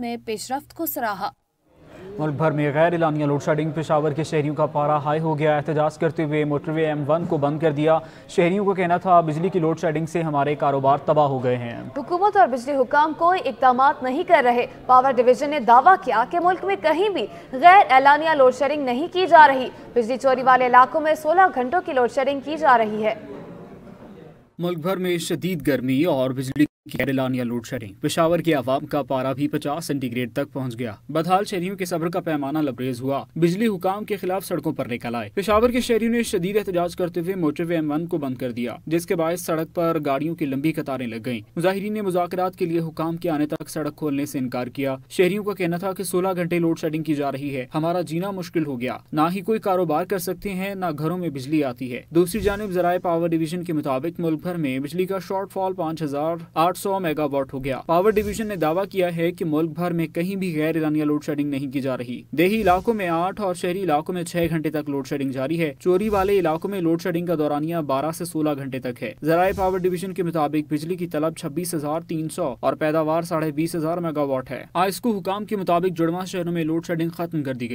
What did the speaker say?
में पेशरफ को सराहा मुल्क भर में गैर एलानिया लोड शेडिंग पेशावर के शहरियों का पारा हाई हो गया एहतजाज करते हुए मोटरवे एम वन को बंद कर दिया शहरियों का कहना था बिजली की लोड शेडिंग से हमारे कारोबार तबाह हो गए हैं हुकूमत और बिजली हुकाम कोई इकदाम नहीं कर रहे पावर डिवीजन ने दावा किया कि मुल्क में कहीं भी गैर एलानिया लोड शेडिंग नहीं की जा रही बिजली चोरी वाले इलाकों में सोलह घंटों की लोड शेडिंग की जा रही है मुल्क भर में शदीद गर्मी और बिजली कैरलानिया लोड शेडिंग पेशावर की आवाम का पारा भी 50 सेंटीग्रेड तक पहुंच गया बदहाल शहरियों के सब्र का पैमाना लबरेज हुआ बिजली हुकाम के खिलाफ सड़कों पर निकल आए पिशावर के शहरियों ने शदीद एहतजाज करते हुए मोटरवे एम वन को बंद कर दिया जिसके बायस सड़क पर गाड़ियों की लंबी कतारें लग गयी मुजाहरीन ने मुजात के लिए हुकाम के आने तक सड़क खोलने ऐसी इनकार किया शहरियों का कहना था की सोलह घंटे लोड शेडिंग की जा रही है हमारा जीना मुश्किल हो गया न ही कोई कारोबार कर सकते हैं न घरों में बिजली आती है दूसरी जानब जराये पावर डिवीजन के मुताबिक मुल्क भर में बिजली का शॉर्ट फॉल पाँच हजार आठ सौ मेगावाट हो गया पावर डिवीजन ने दावा किया है की मुल्क भर में कहीं भी गैर ईरानिया लोड शेडिंग नहीं की जा रही देही इलाकों में आठ और शहरी इलाकों में छह घंटे तक लोड शेडिंग जारी है चोरी वाले इलाकों में लोड शेडिंग का दौरानिया बारह ऐसी सोलह घंटे तक है जराये पावर डिवीजन के मुताबिक बिजली की तलब छब्बीस हजार तीन सौ और पैदावार साढ़े बीस हजार मेगावाट है आइस्को हुकाम के मुताबिक जुड़वा शहरों में लोड शेडिंग खत्म कर दी गई